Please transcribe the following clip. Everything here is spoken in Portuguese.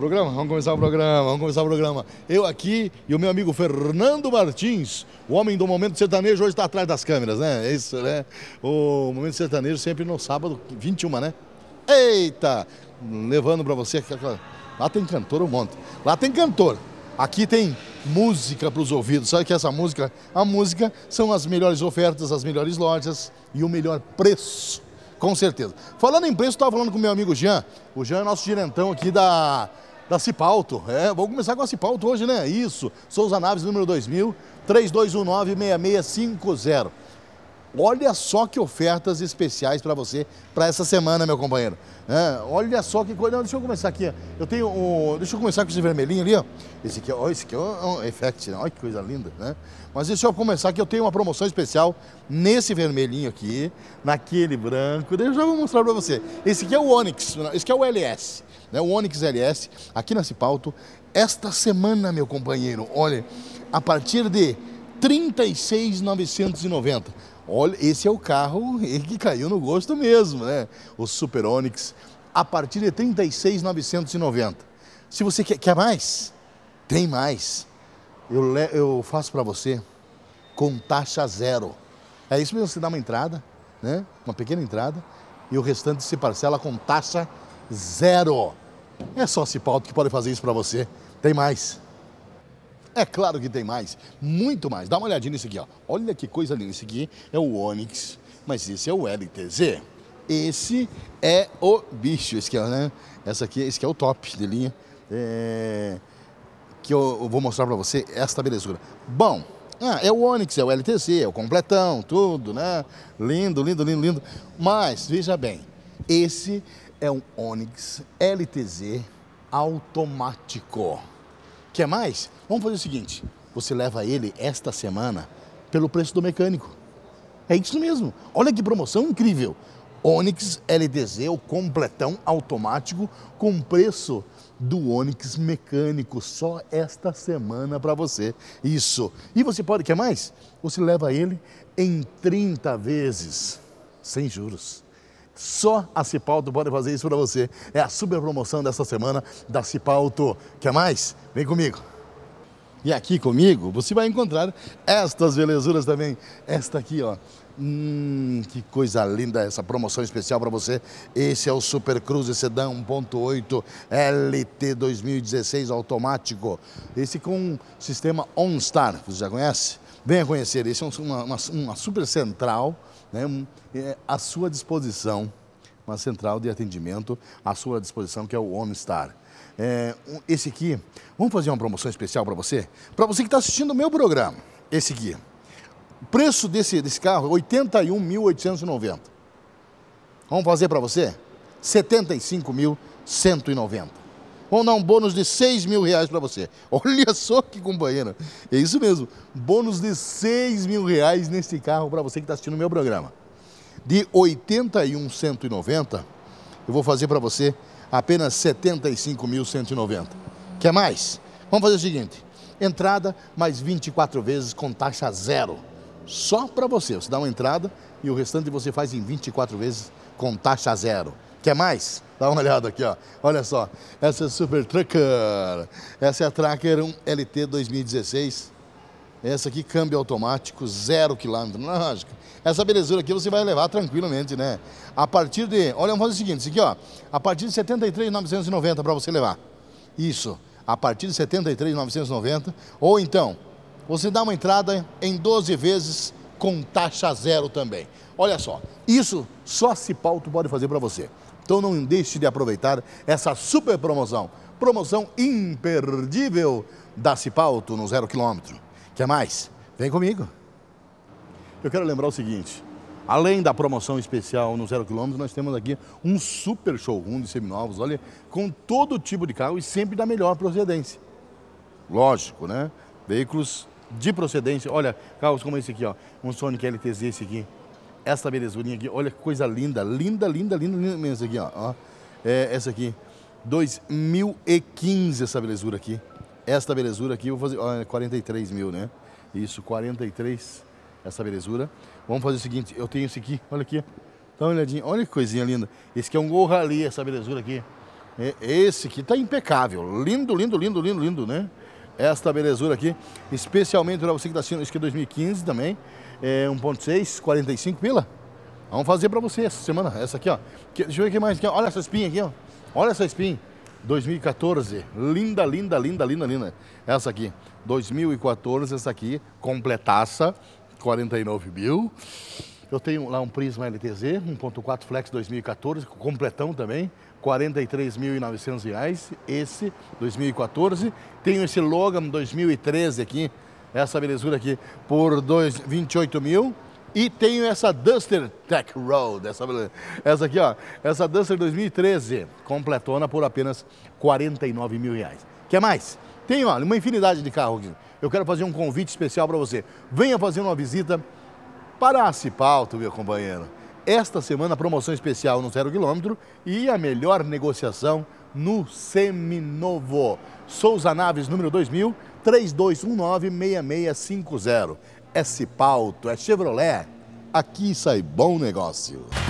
Programa, vamos começar o programa, vamos começar o programa. Eu aqui e o meu amigo Fernando Martins, o homem do Momento Sertanejo, hoje está atrás das câmeras, né? É isso, né? O Momento Sertanejo sempre no sábado, 21, né? Eita! Levando para você. Lá tem cantor um monte. Lá tem cantor. Aqui tem música para os ouvidos. Sabe que é essa música? A música são as melhores ofertas, as melhores lojas e o melhor preço. Com certeza. Falando em preço, estava falando com o meu amigo Jean. O Jean é nosso direitão aqui da da Cipalto. É, vamos começar com a Cipalto hoje, né? Isso. Souza Naves, número 2000, 3219-6650. Olha só que ofertas especiais para você para essa semana, meu companheiro. É, olha só que coisa. Não, deixa eu começar aqui. Eu tenho um. Deixa eu começar com esse vermelhinho ali, ó. Esse aqui, é, ó, esse aqui é, é um effect, né? Olha que coisa linda, né? Mas deixa eu começar que eu tenho uma promoção especial nesse vermelhinho aqui, naquele branco. Deixa eu já vou mostrar para você. Esse aqui é o Onix, esse aqui é o LS, né? O Onix LS aqui na Cipalto. Esta semana, meu companheiro, olha, a partir de 36,990. Olha, esse é o carro que caiu no gosto mesmo, né? O Super Onix, a partir de 36,990. Se você quer, quer mais, tem mais. Eu, eu faço para você com taxa zero. É isso mesmo, você dá uma entrada, né? Uma pequena entrada e o restante se parcela com taxa zero. É só Cipalto que pode fazer isso para você. Tem mais. É claro que tem mais, muito mais. Dá uma olhadinha nisso aqui, ó. Olha que coisa linda. Esse aqui é o Onix, mas esse é o LTZ. Esse é o bicho, esse aqui, é, né? Essa aqui, esse aqui é o top de linha. É... Que eu, vou mostrar para você esta belezura. Bom, ah, é o Onix, é o LTZ, é o completão, tudo, né? Lindo, lindo, lindo, lindo. Mas, veja bem, esse é um Onix LTZ automático. Quer mais? Vamos fazer o seguinte: você leva ele esta semana pelo preço do mecânico. É isso mesmo. Olha que promoção incrível. Onix LDZ, o completão automático com preço do Onix mecânico só esta semana para você. Isso. E você pode quer mais? Você leva ele em 30 vezes sem juros. Só a Cipalto pode fazer isso para você. É a super promoção dessa semana da Cipalto. Quer mais? Vem comigo. E aqui comigo você vai encontrar estas belezuras também. Esta aqui, ó. Hum, que coisa linda essa promoção especial para você. Esse é o Super Cruze Sedan 1.8 LT 2016 automático. Esse com sistema OnStar, você já conhece? Venha conhecer, esse é uma, uma, uma super central né, é à sua disposição, uma central de atendimento à sua disposição, que é o OnStar. É, esse aqui, vamos fazer uma promoção especial para você? Para você que está assistindo o meu programa, esse aqui. O preço desse, desse carro é 81.890. Vamos fazer para você? 75.190 vão dar um bônus de 6 mil reais para você. Olha só que companheira. É isso mesmo. Bônus de 6 mil reais nesse carro para você que está assistindo o meu programa. De 81,190, eu vou fazer para você apenas 75.190. Quer mais? Vamos fazer o seguinte. Entrada mais 24 vezes com taxa zero. Só para você. Você dá uma entrada e o restante você faz em 24 vezes com taxa zero. Quer mais? Dá uma olhada aqui, ó. Olha só, essa é Super Trucker. Essa é a Tracker 1 LT 2016. Essa aqui, câmbio automático, zero quilômetro. Lógico. Essa belezura aqui você vai levar tranquilamente, né? A partir de... Olha, vamos fazer o seguinte, isso aqui, ó. A partir de 73,990 para você levar. Isso. A partir de 73,990. Ou então, você dá uma entrada em 12 vezes com taxa zero também. Olha só, isso só a Cipalto pode fazer para você. Então não deixe de aproveitar essa super promoção. Promoção imperdível da Cipalto no zero quilômetro. Quer mais? Vem comigo. Eu quero lembrar o seguinte. Além da promoção especial no zero quilômetro, nós temos aqui um super showroom de seminovos, olha, com todo tipo de carro e sempre da melhor procedência. Lógico, né? Veículos de procedência. Olha, carros como esse aqui, ó. Um Sonic LTZ esse aqui essa belezurinha aqui, olha que coisa linda, linda, linda, linda, linda mesmo aqui, ó. ó. É, essa aqui, 2015 essa belezura aqui. Esta belezura aqui, eu vou fazer, ó, 43 é mil, né? Isso, 43, essa belezura. Vamos fazer o seguinte, eu tenho esse aqui, olha aqui, dá uma olhadinha, olha que coisinha linda. Esse aqui é um gorrali, essa belezura aqui. É, esse aqui tá impecável, lindo, lindo, lindo, lindo, lindo, né? esta belezura aqui, especialmente para você que está assistindo, isso aqui é 2015 também, é 1.6, 45 pila. Vamos fazer para você essa semana, essa aqui, ó. Que, deixa eu ver o que mais aqui, olha essa espinha aqui, ó. Olha essa espinha, 2014, linda, linda, linda, linda, linda. Essa aqui, 2014, essa aqui, completaça, 49 mil. Eu tenho lá um Prisma LTZ, 1.4 Flex 2014, completão também, R$ 43.900, esse 2014. Tenho esse Logan 2013 aqui, essa belezura aqui, por 28 mil. E tenho essa Duster Tech Road, essa, essa aqui, ó, essa Duster 2013, completona por apenas 49 mil reais. Quer mais? Tenho, ó, uma infinidade de carros aqui. Eu quero fazer um convite especial para você. Venha fazer uma visita para a Cipalto, meu companheiro, esta semana promoção especial no zero quilômetro e a melhor negociação no Seminovo. Souza Naves, número 2000, 3219-6650. É Cipalto, é Chevrolet. Aqui sai bom negócio.